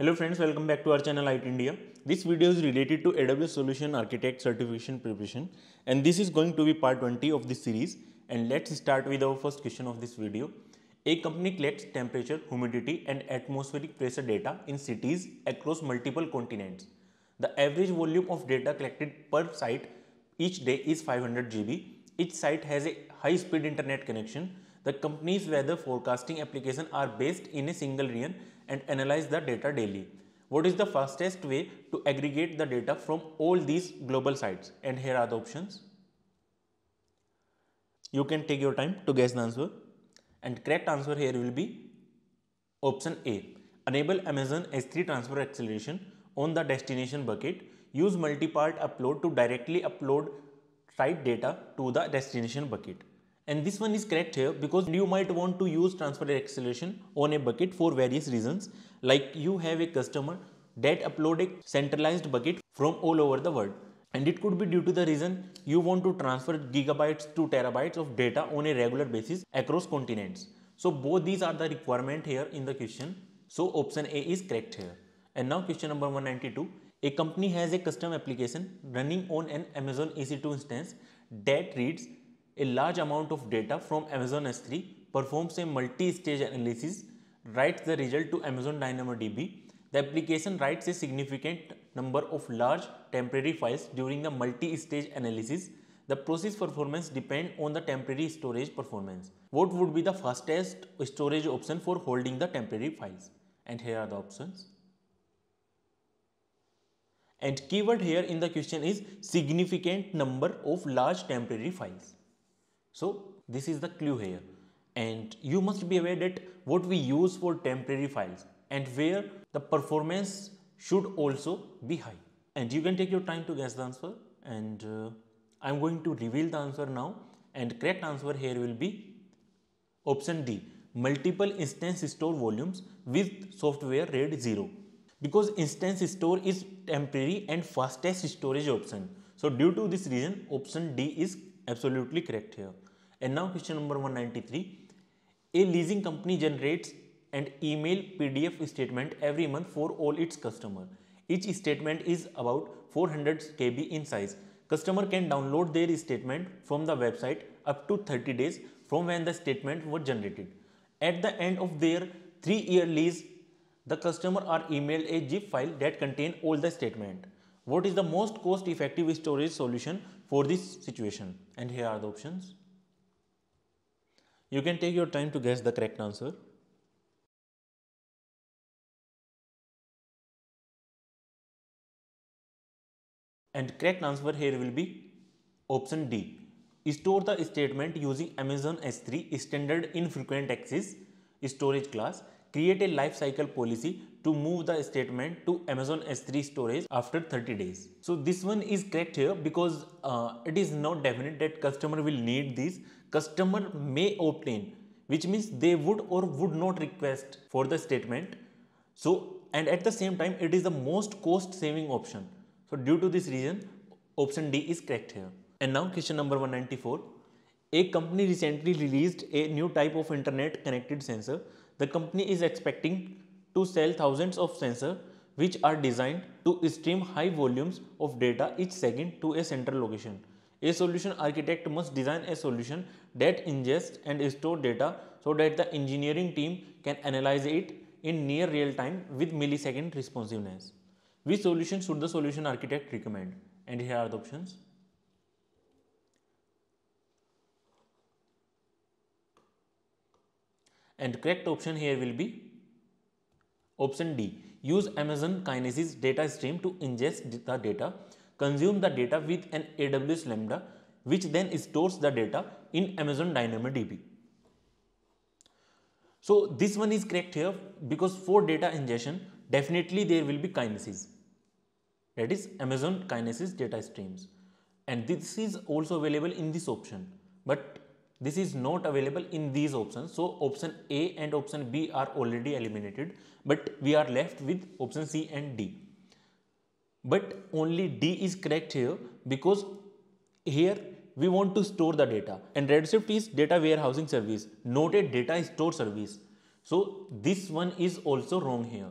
Hello friends, welcome back to our channel IT India. This video is related to AWS Solution Architect Certification Preparation and this is going to be part 20 of this series and let's start with our first question of this video. A company collects temperature, humidity and atmospheric pressure data in cities across multiple continents. The average volume of data collected per site each day is 500 GB. Each site has a high-speed internet connection. The company's weather forecasting application are based in a single region and analyze the data daily. What is the fastest way to aggregate the data from all these global sites? And here are the options. You can take your time to guess the answer. And correct answer here will be option A. Enable Amazon S3 transfer acceleration on the destination bucket. Use multi-part upload to directly upload site data to the destination bucket. And this one is correct here because you might want to use transfer acceleration on a bucket for various reasons. Like you have a customer that upload a centralized bucket from all over the world. And it could be due to the reason you want to transfer gigabytes to terabytes of data on a regular basis across continents. So both these are the requirement here in the question. So option A is correct here. And now question number 192. A company has a custom application running on an Amazon EC2 instance that reads a large amount of data from Amazon S3, performs a multi-stage analysis, writes the result to Amazon DynamoDB. The application writes a significant number of large temporary files during the multi-stage analysis. The process performance depends on the temporary storage performance. What would be the fastest storage option for holding the temporary files? And here are the options. And keyword here in the question is significant number of large temporary files. So this is the clue here and you must be aware that what we use for temporary files and where the performance should also be high and you can take your time to guess the answer and uh, I'm going to reveal the answer now and correct answer here will be option D multiple instance store volumes with software RAID 0 because instance store is temporary and fastest storage option. So due to this reason option D is absolutely correct here. And now question number 193. A leasing company generates an email PDF statement every month for all its customer. Each statement is about 400 KB in size. Customer can download their statement from the website up to 30 days from when the statement was generated. At the end of their 3-year lease, the customer are emailed a zip file that contain all the statement. What is the most cost effective storage solution for this situation? And here are the options. You can take your time to guess the correct answer. And correct answer here will be option D. Store the statement using Amazon S3 standard infrequent access storage class. Create a lifecycle policy to move the statement to Amazon S3 storage after 30 days. So this one is correct here because uh, it is not definite that customer will need this. Customer may obtain which means they would or would not request for the statement. So and at the same time it is the most cost saving option. So due to this reason option D is correct here. And now question number 194. A company recently released a new type of internet connected sensor. The company is expecting to sell thousands of sensors which are designed to stream high volumes of data each second to a central location. A solution architect must design a solution that ingests and stores data so that the engineering team can analyze it in near real time with millisecond responsiveness. Which solution should the solution architect recommend? And here are the options. And correct option here will be Option D. Use Amazon Kinesis data stream to ingest the data, consume the data with an AWS Lambda, which then stores the data in Amazon DynamoDB. So this one is correct here because for data ingestion, definitely there will be Kinesis. That is Amazon Kinesis data streams. And this is also available in this option. But this is not available in these options. So, option A and option B are already eliminated, but we are left with option C and D. But only D is correct here because here we want to store the data and Redshift is data warehousing service, not a data store service. So, this one is also wrong here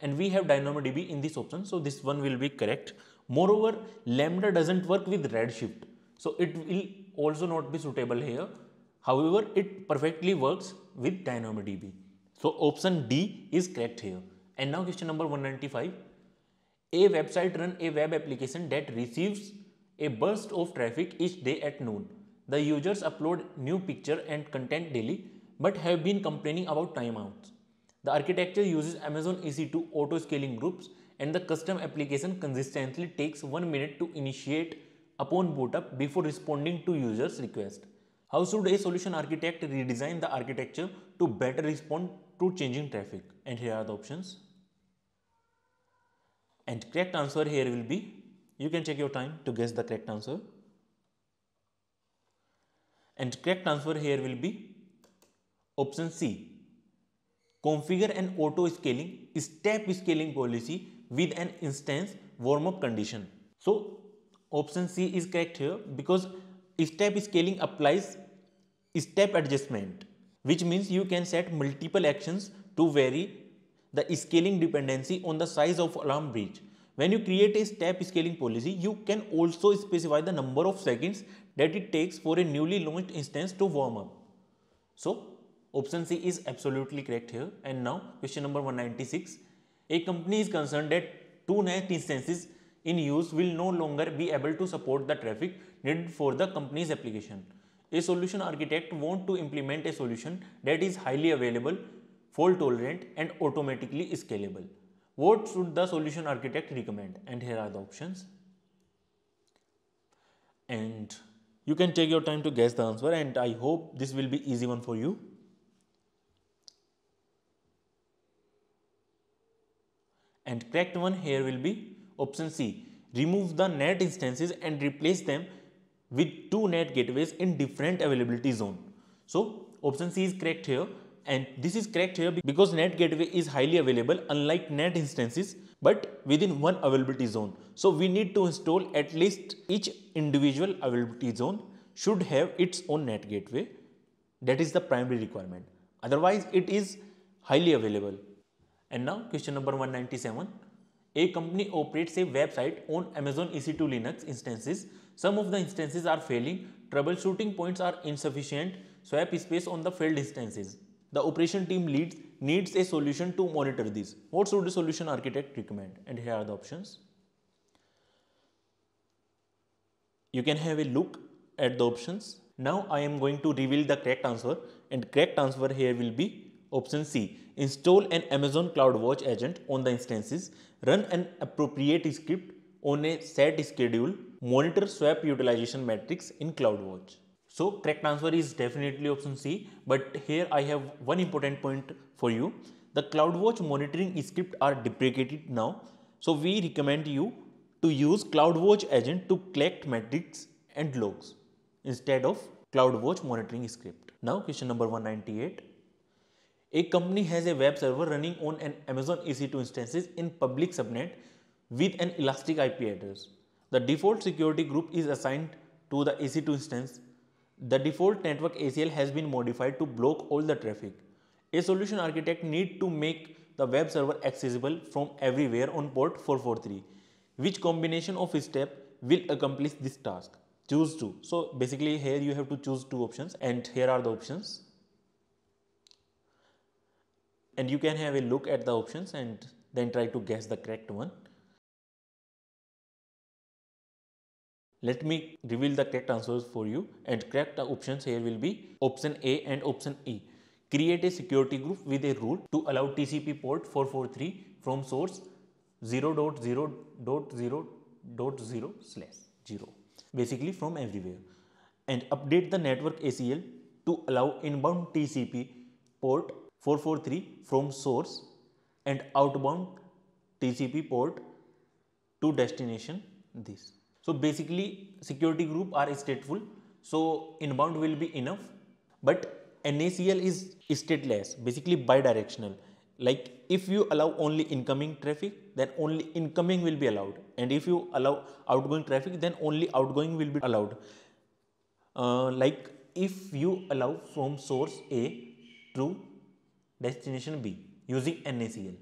and we have DynamoDB in this option. So, this one will be correct. Moreover, Lambda doesn't work with Redshift. So, it will also not be suitable here. However, it perfectly works with DynamoDB. So option D is correct here. And now question number 195. A website run a web application that receives a burst of traffic each day at noon. The users upload new picture and content daily but have been complaining about timeouts. The architecture uses Amazon EC2 auto-scaling groups and the custom application consistently takes 1 minute to initiate upon boot up before responding to user's request. How should a solution architect redesign the architecture to better respond to changing traffic? And here are the options. And correct answer here will be, you can take your time to guess the correct answer. And correct answer here will be option C. Configure an auto scaling step scaling policy with an instance warm up condition. So option C is correct here because step scaling applies step adjustment which means you can set multiple actions to vary the scaling dependency on the size of alarm breach. When you create a step scaling policy, you can also specify the number of seconds that it takes for a newly launched instance to warm up. So option C is absolutely correct here. And now question number 196. A company is concerned that two net instances in use will no longer be able to support the traffic needed for the company's application. A solution architect wants to implement a solution that is highly available, fault tolerant and automatically scalable. What should the solution architect recommend? And here are the options. And you can take your time to guess the answer and I hope this will be easy one for you. And correct one here will be Option C. Remove the NAT instances and replace them with two NAT gateways in different availability zone. So option C is correct here and this is correct here because NAT gateway is highly available unlike NAT instances but within one availability zone. So we need to install at least each individual availability zone should have its own NAT gateway. That is the primary requirement. Otherwise it is highly available. And now question number 197. A company operates a website on Amazon EC2 Linux instances. Some of the instances are failing, troubleshooting points are insufficient, swap space on the failed instances. The operation team leads needs a solution to monitor these. What should the solution architect recommend? And here are the options. You can have a look at the options. Now I am going to reveal the correct answer and correct answer here will be option C install an Amazon CloudWatch agent on the instances, run an appropriate script on a set schedule, monitor swap utilization metrics in CloudWatch. So correct answer is definitely option C, but here I have one important point for you. The CloudWatch monitoring script are deprecated now. So we recommend you to use CloudWatch agent to collect metrics and logs instead of CloudWatch monitoring script. Now question number 198. A company has a web server running on an Amazon EC2 instances in public subnet with an elastic IP address. The default security group is assigned to the EC2 instance. The default network ACL has been modified to block all the traffic. A solution architect need to make the web server accessible from everywhere on port 443. Which combination of step will accomplish this task? Choose two. So basically here you have to choose two options and here are the options and you can have a look at the options and then try to guess the correct one. Let me reveal the correct answers for you and correct options here will be option A and option E. Create a security group with a rule to allow TCP port 443 from source 0.0.0.0 slash 0 basically from everywhere and update the network ACL to allow inbound TCP port 443 from source and outbound TCP port to destination this. So basically security group are stateful. So inbound will be enough, but NACL is stateless, basically bidirectional. Like if you allow only incoming traffic, then only incoming will be allowed. And if you allow outgoing traffic, then only outgoing will be allowed. Uh, like if you allow from source A to destination B using NaCl.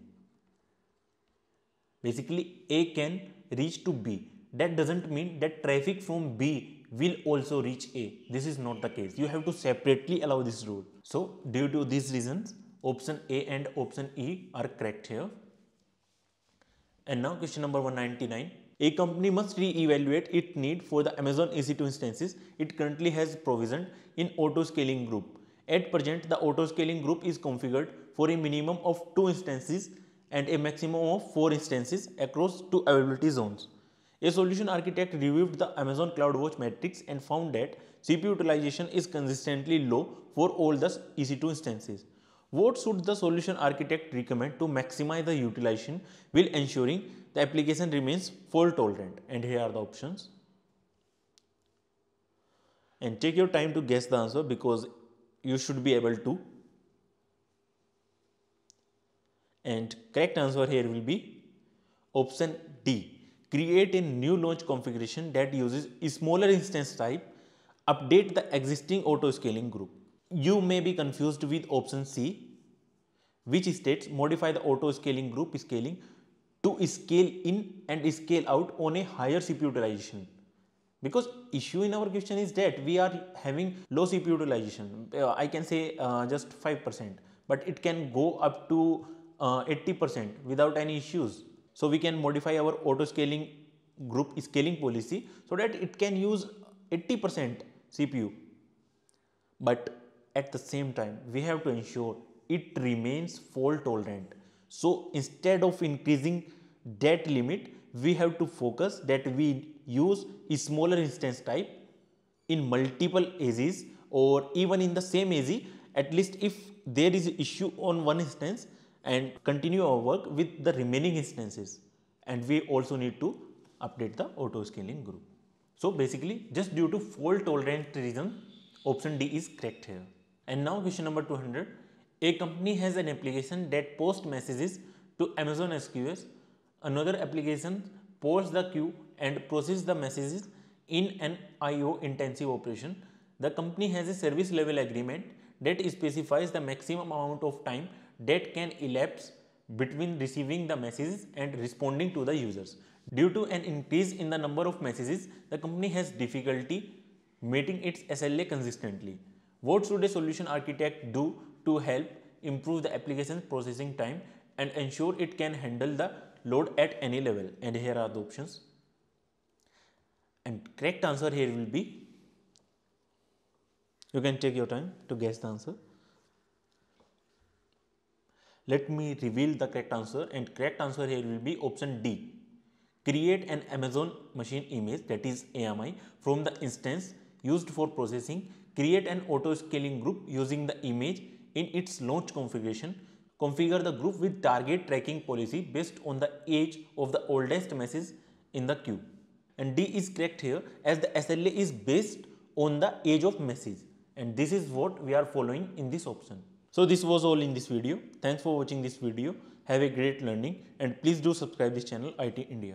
Basically A can reach to B. That doesn't mean that traffic from B will also reach A. This is not the case. You have to separately allow this route. So due to these reasons option A and option E are correct here. And now question number 199. A company must re-evaluate its need for the Amazon EC2 instances it currently has provisioned in auto scaling group at present, the autoscaling group is configured for a minimum of 2 instances and a maximum of 4 instances across 2 availability zones. A solution architect reviewed the Amazon CloudWatch metrics and found that CPU utilization is consistently low for all the EC2 instances. What should the solution architect recommend to maximize the utilization while ensuring the application remains fault tolerant? And here are the options. And take your time to guess the answer because you should be able to and correct answer here will be option D create a new launch configuration that uses smaller instance type update the existing auto scaling group you may be confused with option C which states modify the auto scaling group scaling to scale in and scale out on a higher CPU utilization because issue in our question is that we are having low CPU utilization. Uh, I can say uh, just 5%, but it can go up to 80% uh, without any issues. So we can modify our auto scaling group scaling policy so that it can use 80% CPU. But at the same time, we have to ensure it remains fault tolerant. So instead of increasing that limit, we have to focus that we use smaller instance type in multiple AZs or even in the same AZ. at least if there is issue on one instance and continue our work with the remaining instances and we also need to update the auto scaling group. So basically just due to fault tolerance reason option D is correct here. And now question number 200 a company has an application that posts messages to Amazon SQS Another application posts the queue and processes the messages in an IO intensive operation. The company has a service level agreement that specifies the maximum amount of time that can elapse between receiving the messages and responding to the users. Due to an increase in the number of messages, the company has difficulty meeting its SLA consistently. What should a solution architect do to help improve the application's processing time and ensure it can handle the load at any level and here are the options and correct answer here will be you can take your time to guess the answer let me reveal the correct answer and correct answer here will be option D create an Amazon machine image that is AMI from the instance used for processing create an auto scaling group using the image in its launch configuration Configure the group with target tracking policy based on the age of the oldest message in the queue. And D is correct here as the SLA is based on the age of message. And this is what we are following in this option. So this was all in this video. Thanks for watching this video. Have a great learning and please do subscribe this channel IT India.